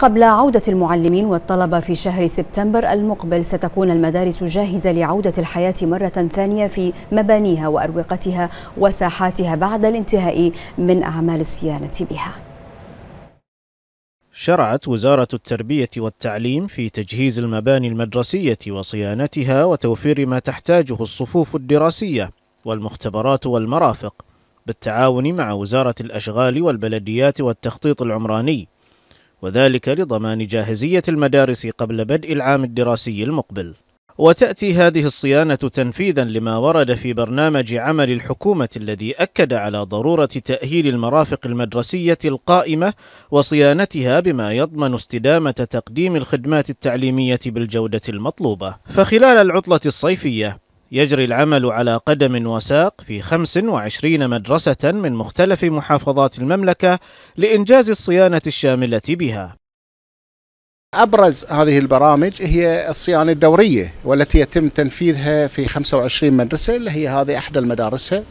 قبل عودة المعلمين والطلبة في شهر سبتمبر المقبل ستكون المدارس جاهزة لعودة الحياة مرة ثانية في مبانيها وأروقتها وساحاتها بعد الانتهاء من أعمال الصيانة بها شرعت وزارة التربية والتعليم في تجهيز المباني المدرسية وصيانتها وتوفير ما تحتاجه الصفوف الدراسية والمختبرات والمرافق بالتعاون مع وزارة الأشغال والبلديات والتخطيط العمراني وذلك لضمان جاهزية المدارس قبل بدء العام الدراسي المقبل وتأتي هذه الصيانة تنفيذا لما ورد في برنامج عمل الحكومة الذي أكد على ضرورة تأهيل المرافق المدرسية القائمة وصيانتها بما يضمن استدامة تقديم الخدمات التعليمية بالجودة المطلوبة فخلال العطلة الصيفية يجري العمل على قدم وساق في 25 مدرسة من مختلف محافظات المملكة لإنجاز الصيانة الشاملة بها أبرز هذه البرامج هي الصيانة الدورية والتي يتم تنفيذها في 25 مدرسة اللي هي هذه أحدى المدارسها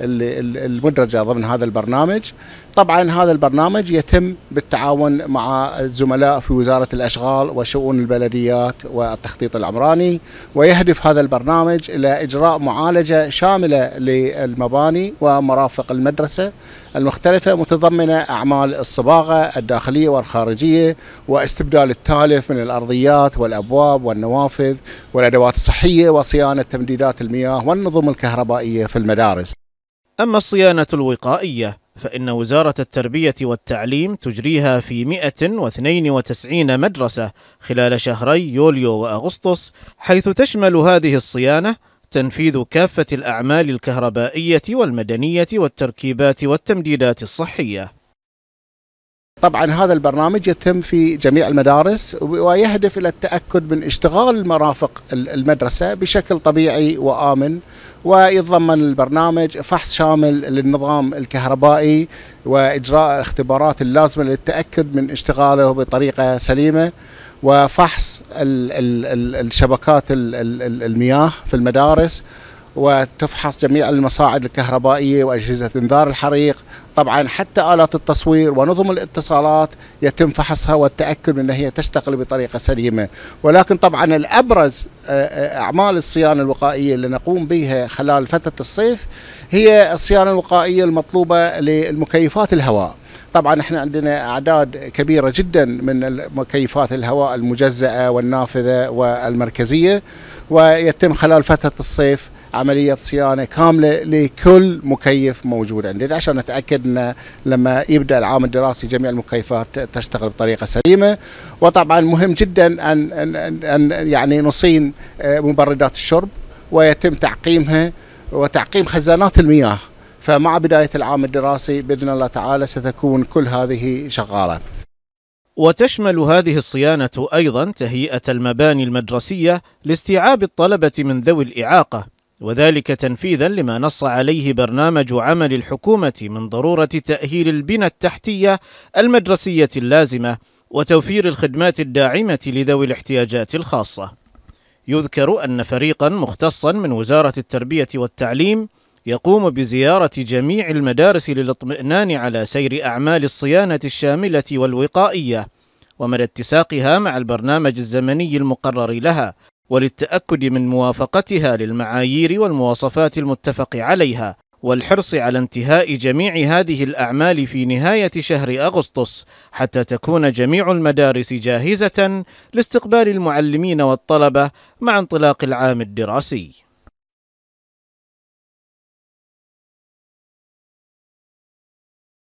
المدرجه ضمن هذا البرنامج. طبعا هذا البرنامج يتم بالتعاون مع الزملاء في وزاره الاشغال وشؤون البلديات والتخطيط العمراني ويهدف هذا البرنامج الى اجراء معالجه شامله للمباني ومرافق المدرسه المختلفه متضمنه اعمال الصباغه الداخليه والخارجيه واستبدال التالف من الارضيات والابواب والنوافذ والادوات الصحيه وصيانه تمديدات المياه والنظم الكهربائيه في المدارس. أما الصيانة الوقائية فإن وزارة التربية والتعليم تجريها في 192 مدرسة خلال شهري يوليو وأغسطس حيث تشمل هذه الصيانة تنفيذ كافة الأعمال الكهربائية والمدنية والتركيبات والتمديدات الصحية طبعا هذا البرنامج يتم في جميع المدارس ويهدف الى التاكد من اشتغال مرافق المدرسه بشكل طبيعي وامن ويتضمن البرنامج فحص شامل للنظام الكهربائي واجراء الاختبارات اللازمه للتاكد من اشتغاله بطريقه سليمه وفحص الشبكات المياه في المدارس وتفحص جميع المصاعد الكهربائية وأجهزة إنذار الحريق طبعا حتى آلات التصوير ونظم الاتصالات يتم فحصها والتأكد من هي تشتغل بطريقة سليمة ولكن طبعا الأبرز آه، آه، أعمال الصيانة الوقائية اللي نقوم بها خلال فترة الصيف هي الصيانة الوقائية المطلوبة للمكيفات الهواء طبعا احنا عندنا اعداد كبيره جدا من مكيفات الهواء المجزاه والنافذه والمركزيه ويتم خلال فتره الصيف عمليه صيانه كامله لكل مكيف موجود عندنا عشان نتاكد ان لما يبدا العام الدراسي جميع المكيفات تشتغل بطريقه سليمه وطبعا مهم جدا ان ان, أن يعني نصين آه، مبردات الشرب ويتم تعقيمها وتعقيم خزانات المياه فمع بدايه العام الدراسي باذن الله تعالى ستكون كل هذه شغاله. وتشمل هذه الصيانه ايضا تهيئه المباني المدرسيه لاستيعاب الطلبه من ذوي الاعاقه وذلك تنفيذا لما نص عليه برنامج عمل الحكومة من ضرورة تأهيل البنى التحتية المدرسية اللازمة وتوفير الخدمات الداعمة لذوي الاحتياجات الخاصة. يذكر أن فريقا مختصا من وزارة التربية والتعليم يقوم بزيارة جميع المدارس للاطمئنان على سير أعمال الصيانة الشاملة والوقائية ومدى اتساقها مع البرنامج الزمني المقرر لها وللتأكد من موافقتها للمعايير والمواصفات المتفق عليها والحرص على انتهاء جميع هذه الأعمال في نهاية شهر أغسطس حتى تكون جميع المدارس جاهزة لاستقبال المعلمين والطلبة مع انطلاق العام الدراسي